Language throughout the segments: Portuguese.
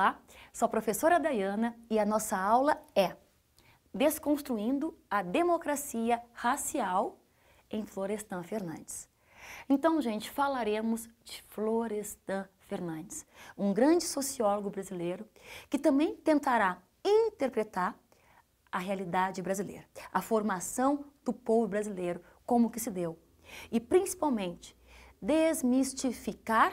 Olá, sou a professora Dayana e a nossa aula é Desconstruindo a Democracia Racial em Florestan Fernandes. Então, gente, falaremos de Florestan Fernandes, um grande sociólogo brasileiro que também tentará interpretar a realidade brasileira, a formação do povo brasileiro, como que se deu, e principalmente desmistificar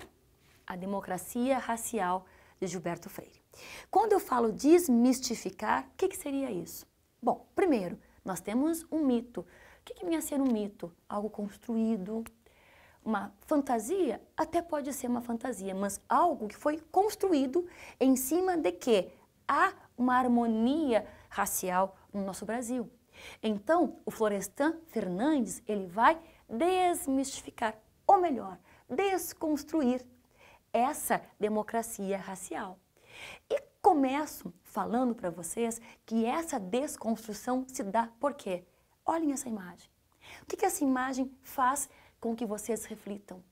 a democracia racial de Gilberto Freire. Quando eu falo desmistificar, o que, que seria isso? Bom, primeiro, nós temos um mito. O que, que vinha a ser um mito? Algo construído, uma fantasia até pode ser uma fantasia, mas algo que foi construído em cima de que há uma harmonia racial no nosso Brasil. Então, o Florestan Fernandes, ele vai desmistificar, ou melhor, desconstruir essa democracia racial. E começo falando para vocês que essa desconstrução se dá por quê? Olhem essa imagem. O que, que essa imagem faz com que vocês reflitam?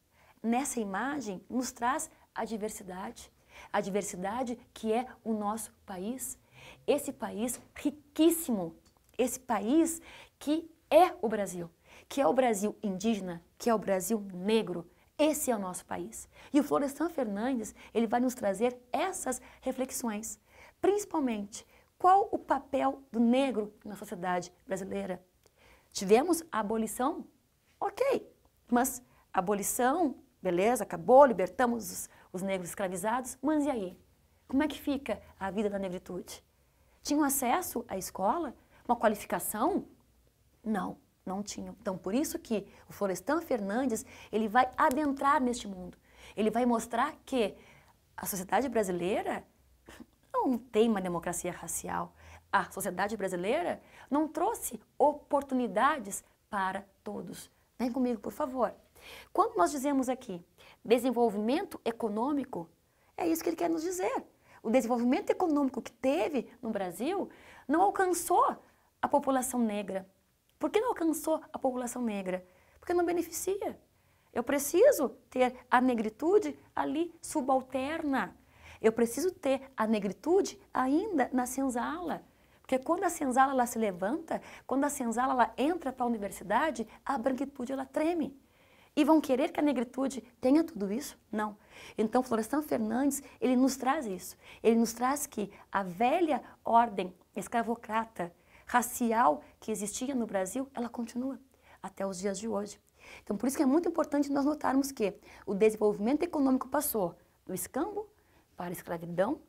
Nessa imagem nos traz a diversidade, a diversidade que é o nosso país, esse país riquíssimo, esse país que é o Brasil, que é o Brasil indígena, que é o Brasil negro, esse é o nosso país. E o Florestan Fernandes, ele vai nos trazer essas reflexões, principalmente qual o papel do negro na sociedade brasileira. Tivemos a abolição? OK. Mas abolição, beleza, acabou, libertamos os, os negros escravizados, mas e aí? Como é que fica a vida da negritude? Tinham acesso à escola? Uma qualificação? Não não tinham. Então, por isso que o Florestan Fernandes, ele vai adentrar neste mundo. Ele vai mostrar que a sociedade brasileira não tem uma democracia racial. A sociedade brasileira não trouxe oportunidades para todos. Vem comigo, por favor. Quando nós dizemos aqui desenvolvimento econômico, é isso que ele quer nos dizer. O desenvolvimento econômico que teve no Brasil não alcançou a população negra. Por que não alcançou a população negra? Porque não beneficia. Eu preciso ter a negritude ali subalterna. Eu preciso ter a negritude ainda na senzala. Porque quando a senzala ela se levanta, quando a senzala ela entra para a universidade, a branquitude ela treme. E vão querer que a negritude tenha tudo isso? Não. Então, Florestan Fernandes, ele nos traz isso. Ele nos traz que a velha ordem escravocrata, racial que existia no Brasil, ela continua até os dias de hoje. Então, por isso que é muito importante nós notarmos que o desenvolvimento econômico passou do escambo para a escravidão,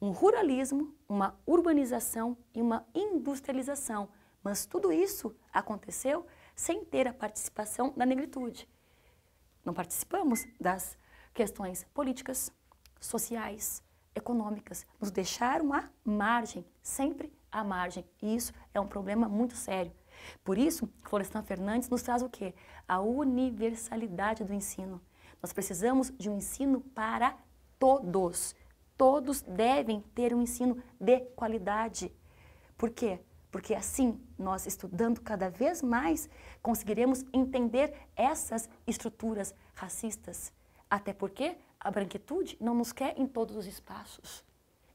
um ruralismo, uma urbanização e uma industrialização. Mas tudo isso aconteceu sem ter a participação da negritude. Não participamos das questões políticas, sociais, econômicas. Nos deixaram à margem, sempre à margem. E isso é um problema muito sério. Por isso, Florestan Fernandes nos traz o quê? A universalidade do ensino. Nós precisamos de um ensino para todos. Todos devem ter um ensino de qualidade. Por quê? Porque assim, nós estudando cada vez mais, conseguiremos entender essas estruturas racistas. Até porque a branquitude não nos quer em todos os espaços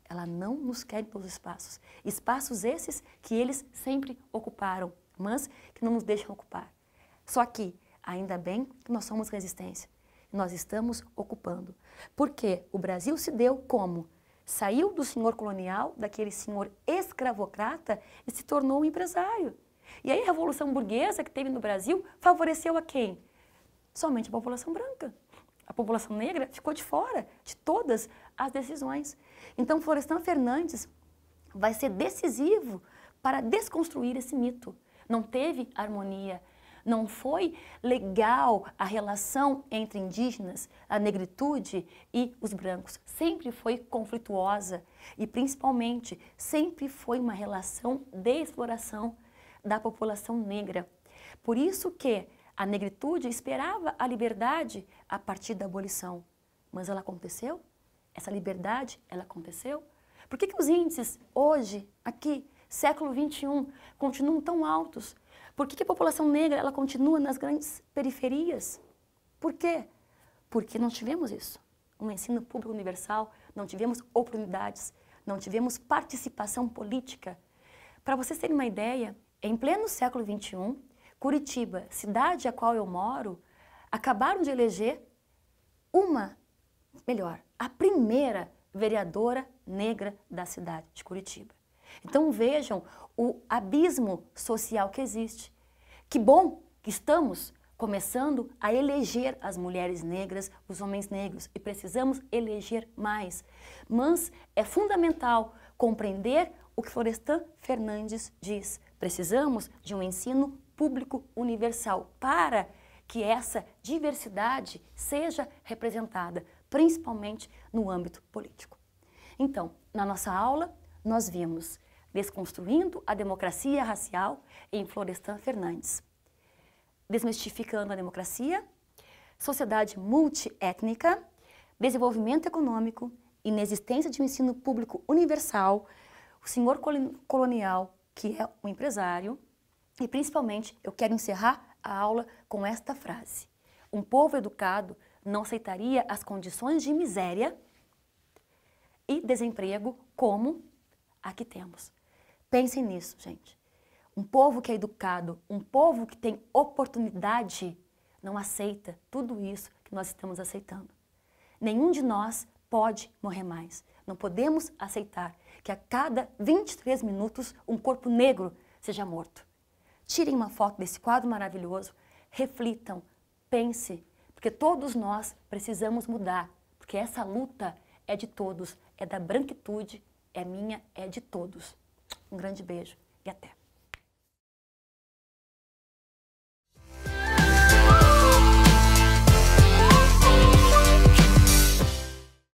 ela não nos quer em todos os espaços. Espaços esses que eles sempre ocuparam, mas que não nos deixam ocupar. Só que, ainda bem que nós somos resistência. Nós estamos ocupando. Porque o Brasil se deu como? Saiu do senhor colonial, daquele senhor escravocrata, e se tornou um empresário. E aí a Revolução Burguesa que teve no Brasil favoreceu a quem? Somente a população branca a população negra ficou de fora de todas as decisões. Então, Florestan Fernandes vai ser decisivo para desconstruir esse mito. Não teve harmonia, não foi legal a relação entre indígenas, a negritude e os brancos. Sempre foi conflituosa e, principalmente, sempre foi uma relação de exploração da população negra. Por isso que a negritude esperava a liberdade a partir da abolição. Mas ela aconteceu? Essa liberdade, ela aconteceu? Por que, que os índices hoje, aqui, século 21, continuam tão altos? Por que, que a população negra ela continua nas grandes periferias? Por quê? Porque não tivemos isso. Um ensino público universal, não tivemos oportunidades, não tivemos participação política. Para vocês terem uma ideia, em pleno século 21, Curitiba, cidade a qual eu moro, acabaram de eleger uma, melhor, a primeira vereadora negra da cidade de Curitiba. Então vejam o abismo social que existe. Que bom que estamos começando a eleger as mulheres negras, os homens negros e precisamos eleger mais. Mas é fundamental compreender o que Florestan Fernandes diz. Precisamos de um ensino público universal para que essa diversidade seja representada, principalmente no âmbito político. Então, na nossa aula, nós vimos Desconstruindo a Democracia Racial em Florestan Fernandes, Desmistificando a Democracia, Sociedade Multiétnica, Desenvolvimento Econômico, Inexistência de um Ensino Público Universal, o Senhor Colonial, que é o um empresário, e principalmente eu quero encerrar a aula com esta frase: Um povo educado não aceitaria as condições de miséria e desemprego como a que temos. Pensem nisso, gente. Um povo que é educado, um povo que tem oportunidade, não aceita tudo isso que nós estamos aceitando. Nenhum de nós pode morrer mais. Não podemos aceitar que a cada 23 minutos um corpo negro seja morto tirem uma foto desse quadro maravilhoso, reflitam, pense, porque todos nós precisamos mudar, porque essa luta é de todos, é da branquitude, é minha, é de todos. Um grande beijo e até!